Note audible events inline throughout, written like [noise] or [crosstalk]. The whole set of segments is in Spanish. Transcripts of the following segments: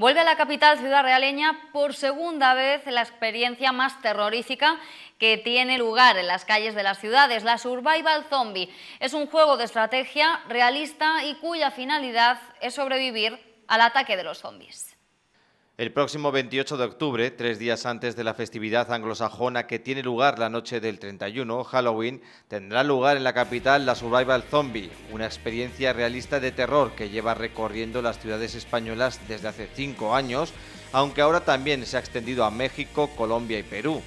Vuelve a la capital ciudad realeña por segunda vez la experiencia más terrorífica que tiene lugar en las calles de las ciudades, la Survival Zombie. Es un juego de estrategia realista y cuya finalidad es sobrevivir al ataque de los zombies. El próximo 28 de octubre, tres días antes de la festividad anglosajona que tiene lugar la noche del 31, Halloween, tendrá lugar en la capital la Survival Zombie, una experiencia realista de terror que lleva recorriendo las ciudades españolas desde hace cinco años, aunque ahora también se ha extendido a México, Colombia y Perú.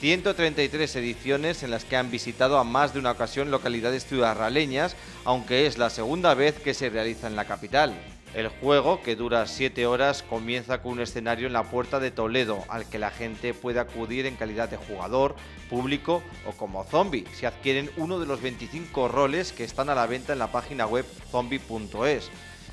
133 ediciones en las que han visitado a más de una ocasión localidades ciudadraleñas, aunque es la segunda vez que se realiza en la capital. El juego, que dura 7 horas, comienza con un escenario en la puerta de Toledo al que la gente puede acudir en calidad de jugador, público o como zombie si adquieren uno de los 25 roles que están a la venta en la página web zombie.es.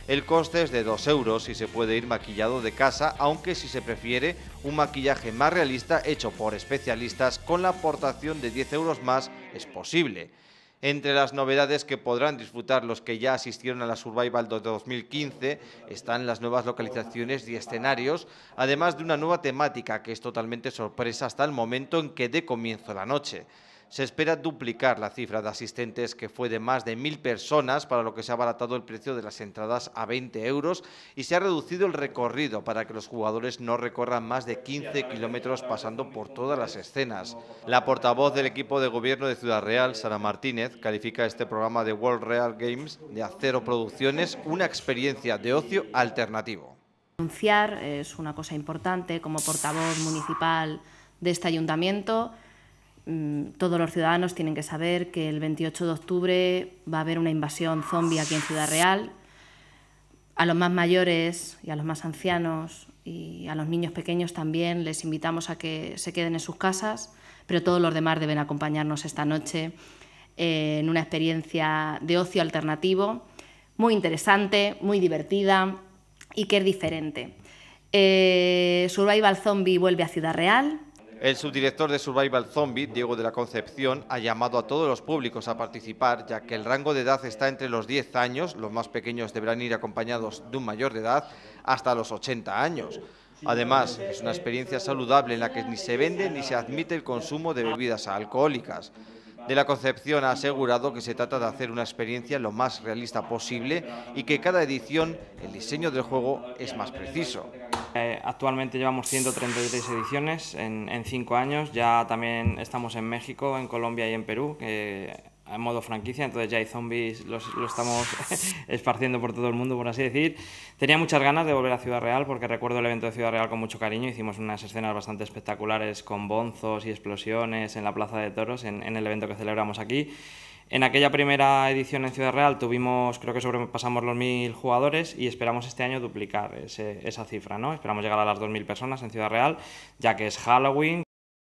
El coste es de 2 euros y se puede ir maquillado de casa, aunque si se prefiere un maquillaje más realista hecho por especialistas con la aportación de 10 euros más es posible. Entre las novedades que podrán disfrutar los que ya asistieron a la Survival de 2015 están las nuevas localizaciones y escenarios, además de una nueva temática que es totalmente sorpresa hasta el momento en que dé comienzo la noche se espera duplicar la cifra de asistentes que fue de más de mil personas, para lo que se ha abaratado el precio de las entradas a 20 euros y se ha reducido el recorrido para que los jugadores no recorran más de 15 kilómetros pasando por todas las escenas. La portavoz del equipo de gobierno de Ciudad Real, Sara Martínez, califica este programa de World Real Games de Acero Producciones una experiencia de ocio alternativo. Anunciar es una cosa importante como portavoz municipal de este ayuntamiento. Mm, todos los ciudadanos tienen que saber que el 28 de octubre va a haber una invasión zombie aquí en Ciudad Real. A los más mayores y a los más ancianos y a los niños pequeños también les invitamos a que se queden en sus casas, pero todos los demás deben acompañarnos esta noche eh, en una experiencia de ocio alternativo muy interesante, muy divertida y que es diferente. Eh, Survival Zombie vuelve a Ciudad Real, el subdirector de Survival Zombie, Diego de la Concepción, ha llamado a todos los públicos a participar, ya que el rango de edad está entre los 10 años, los más pequeños deberán ir acompañados de un mayor de edad, hasta los 80 años. Además, es una experiencia saludable en la que ni se vende ni se admite el consumo de bebidas alcohólicas. De la Concepción ha asegurado que se trata de hacer una experiencia lo más realista posible y que cada edición el diseño del juego es más preciso. Eh, actualmente llevamos 133 ediciones en, 5 cinco años. Ya también estamos en México, en Colombia y en Perú. Eh, en modo franquicia, entonces ya hay zombies, los, lo estamos [laughs] esparciendo por todo el mundo, por así decir. Tenía muchas ganas de volver a Ciudad Real porque recuerdo el evento de Ciudad Real con mucho cariño, hicimos unas escenas bastante espectaculares con bonzos y explosiones en la Plaza de Toros, en el evento que celebramos aquí. En aquella primera edición en Ciudad Real tuvimos, creo que sobrepasamos los mil jugadores y esperamos este año duplicar esa cifra, ¿no? Esperamos llegar a las dos mil personas en Ciudad Real, ya que es Halloween,